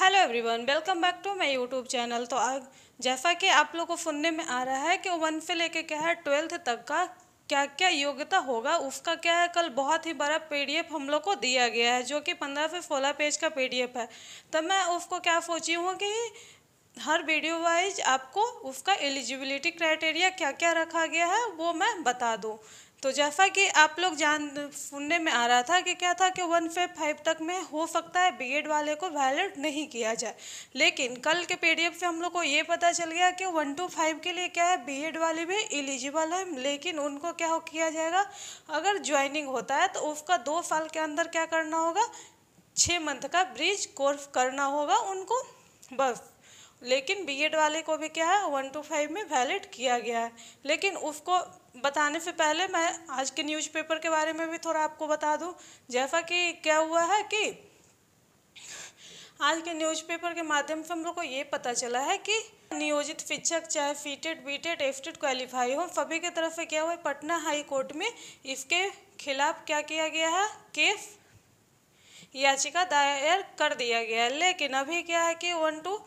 hello everyone welcome back to my YouTube channel तो आज जैसा कि आप लोग को सुनने में आ रहा है कि वन से लेके क्या है ट्वेल्थ तक का क्या क्या योग्यता होगा उसका क्या है कल बहुत ही बड़ा पीडीएफ हम लोग को दिया गया है जो कि पंद्रह से सोलह पेज का पीडीएफ है तो मैं उसको क्या सोची हूँ कि हर वीडियो वाइज आपको उसका एलिजिबिलिटी क्राइटेरिया क्या क्या रखा गया है वो मैं बता दूँ तो जैसा कि आप लोग जान सुनने में आ रहा था कि क्या था कि वन फे फाइव तक में हो सकता है बीएड वाले को वैलिड नहीं किया जाए लेकिन कल के पीडीएफ से हम लोग को ये पता चल गया कि वन टू फाइव के लिए क्या है बीएड वाले भी एलिजिबल है लेकिन उनको क्या हो किया जाएगा अगर ज्वाइनिंग होता है तो उसका दो साल के अंदर क्या करना होगा छः मंथ का ब्रिज कोर्स करना होगा उनको बस लेकिन बीएड वाले को भी क्या है वन टू फाइव में वैलिड किया गया है लेकिन उसको बताने से पहले मैं आज के न्यूज़पेपर के बारे में भी थोड़ा आपको बता दूं जैसा कि क्या हुआ है कि आज के न्यूज़पेपर के माध्यम से हम लोग को ये पता चला है कि नियोजित शिक्षक चाहे फीटेड बीटेड एफटेड क्वालिफाई हो सभी की तरफ से क्या हुआ पटना हाई कोर्ट में इसके खिलाफ क्या किया गया है केस याचिका दायर कर दिया गया है लेकिन अभी क्या है कि वन टू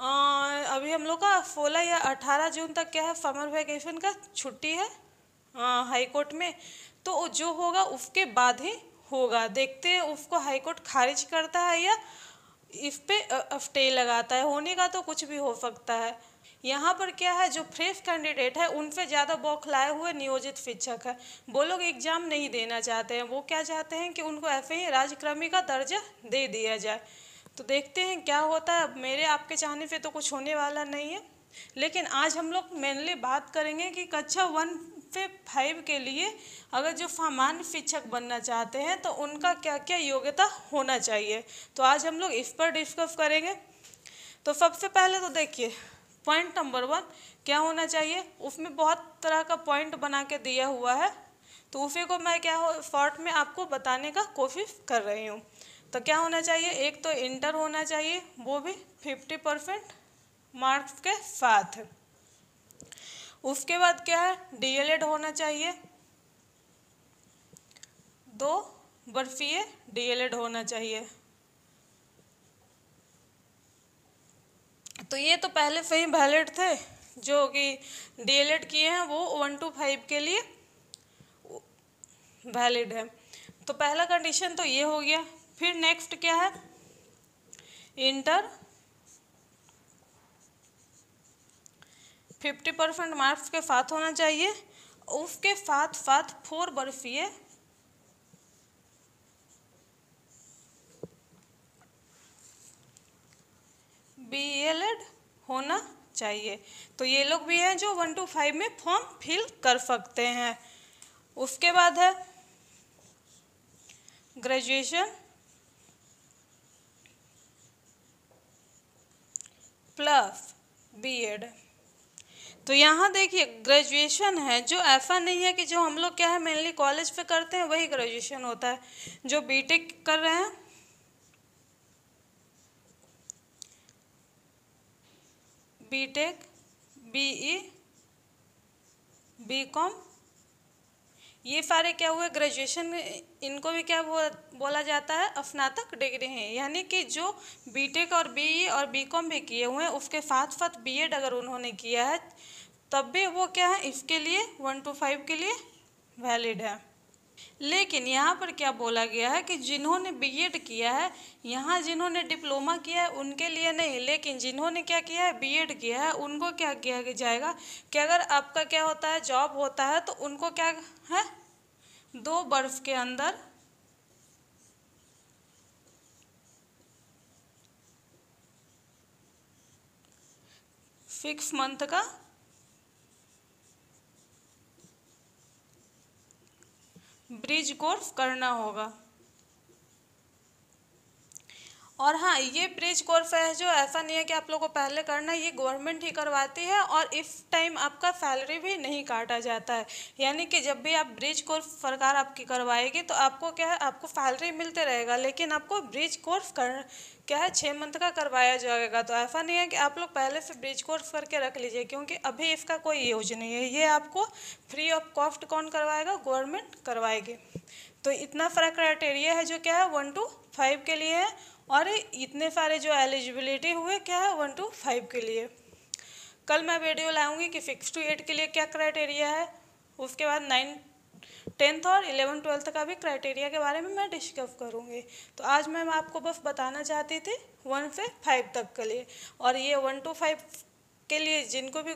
आ, अभी हम लोग का सोलह या अठारह जून तक क्या है समर वैकेशन का छुट्टी है हाईकोर्ट में तो जो होगा उसके बाद ही होगा देखते हैं उसको हाईकोर्ट खारिज करता है या इस पर अफ्टे लगाता है होने का तो कुछ भी हो सकता है यहाँ पर क्या है जो फ्रेश कैंडिडेट है उन पर ज़्यादा बौखलाए हुए नियोजित शिक्षक है वो लोग एग्ज़ाम नहीं देना चाहते हैं वो क्या चाहते हैं कि उनको ऐसे ही राजक्रमी का दर्जा दे दिया जाए तो देखते हैं क्या होता है मेरे आपके चाहने पे तो कुछ होने वाला नहीं है लेकिन आज हम लोग मेनली बात करेंगे कि कक्षा वन पे फाइव के लिए अगर जो सामान्य शिक्षक बनना चाहते हैं तो उनका क्या क्या योग्यता होना चाहिए तो आज हम लोग इस पर डिस्कस करेंगे तो सबसे पहले तो देखिए पॉइंट नंबर वन क्या होना चाहिए उसमें बहुत तरह का पॉइंट बना के दिया हुआ है तो उसी को मैं क्या हो शॉर्ट में आपको बताने का कोशिश कर रही हूँ तो क्या होना चाहिए एक तो इंटर होना चाहिए वो भी फिफ्टी परसेंट मार्क्स के साथ उसके बाद क्या है डीएलएड होना चाहिए दो बर्फीय डीएलएड होना चाहिए तो ये तो पहले से ही वैलिड थे जो कि डीएलएड किए हैं वो वन टू फाइव के लिए वैलिड है तो पहला कंडीशन तो ये हो गया फिर नेक्स्ट क्या है इंटर फिफ्टी परसेंट मार्क्स के साथ होना चाहिए उसके साथ साथ फोर बर्फीय बी एल एड होना चाहिए तो ये लोग भी हैं जो वन टू फाइव में फॉर्म फिल कर सकते हैं उसके बाद है ग्रेजुएशन बी बीएड तो यहाँ देखिए ग्रेजुएशन है जो ऐसा नहीं है कि जो हम लोग क्या है मेनली कॉलेज पे करते हैं वही ग्रेजुएशन होता है जो बीटेक कर रहे हैं बीटेक बीई बीकॉम ये सारे क्या हुए ग्रेजुएशन इनको भी क्या बो, बोला जाता है स्नातक डिग्री हैं यानी कि जो बीटेक और बीई और बीकॉम भी किए हुए हैं उसके साथ साथ बीएड अगर उन्होंने किया है तब भी वो क्या है इसके लिए वन टू फाइव के लिए वैलिड है लेकिन यहाँ पर क्या बोला गया है कि जिन्होंने बीएड किया है यहाँ जिन्होंने डिप्लोमा किया है उनके लिए नहीं लेकिन जिन्होंने क्या किया है बीएड किया है उनको क्या किया जाएगा कि अगर आपका क्या होता है जॉब होता है तो उनको क्या है दो बर्फ के अंदर सिक्स मंथ का ब्रिज को करना होगा और हाँ ये ब्रिज कोर्स है जो ऐसा नहीं है कि आप लोग को पहले करना ये गवर्नमेंट ही करवाती है और इस टाइम आपका सैलरी भी नहीं काटा जाता है यानी कि जब भी आप ब्रिज कोर्स सरकार आपकी करवाएगी तो आपको क्या है आपको सैलरी मिलते रहेगा लेकिन आपको ब्रिज कोर्स कर क्या है छः मंथ का करवाया जाएगा तो ऐसा नहीं है कि आप लोग पहले से ब्रिज कोर्स करके रख लीजिए क्योंकि अभी इसका कोई यूज नहीं है ये आपको फ्री ऑफ कॉस्ट कौन करवाएगा गवर्नमेंट करवाएगी तो इतना फर्क क्राइटेरिया है जो क्या है वन टू फाइव के लिए है और इतने सारे जो एलिजिबिलिटी हुए क्या है वन टू फाइव के लिए कल मैं वीडियो लाऊंगी कि सिक्स टू एट के लिए क्या क्राइटेरिया है उसके बाद नाइन टेंथ और इलेवन ट्वेल्थ का भी क्राइटेरिया के बारे में मैं डिस्कस करूँगी तो आज मैं आपको बस बताना चाहती थी वन से फाइव तक के लिए और ये वन टू फाइव के लिए जिनको भी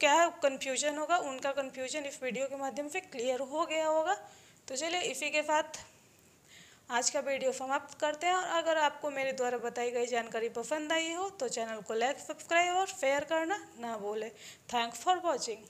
क्या है कन्फ्यूजन होगा उनका कन्फ्यूजन इस वीडियो के माध्यम से क्लियर हो गया होगा तो चलिए इसी के साथ आज का वीडियो समाप्त करते हैं और अगर आपको मेरे द्वारा बताई गई जानकारी पसंद आई हो तो चैनल को लाइक सब्सक्राइब और शेयर करना ना भूलें थैंक्स फॉर वॉचिंग